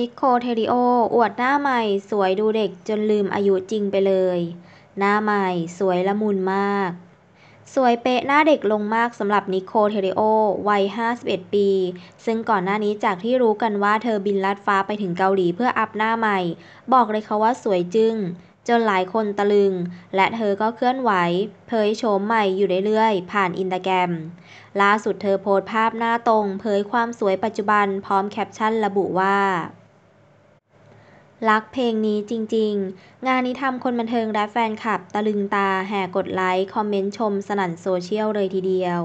นิโคเทริโออวดหน้าใหม่สวยดูเด็กจนลืมอายุจริงไปเลย หน้าใหม่ สวยละมุนมาก สวยเป๊ะหน้าเด็กลงมากสำหรับนิโคเทริโอวัย 51 ปี ซึ่งก่อนหน้านี้จากที่รู้กันว่าเธอบินลัดฟ้าไปถึงเกาหลีเพื่ออัพหน้าใหม่ บอกเลยค่ะว่าสวยจึง้งจนหลายคนตะลึง และเธอก็เคลื่อนไหว เผยโฉมใหม่อยู่เรื่อยๆ ผ่านอินตาแกรมล่าสุดเธอโพสต์ภาพหน้าตรงเผยความสวยปัจจุบันพร้อมแคปชั่น ระบุว่ารักเพลงนี้จริงๆ งานนี้ทำคนบันเทิงและแฟนคลับตะลึงตา แห่กดไลค์ คอมเมนต์ชมสนั่นโซเชียลเลยทีเดียว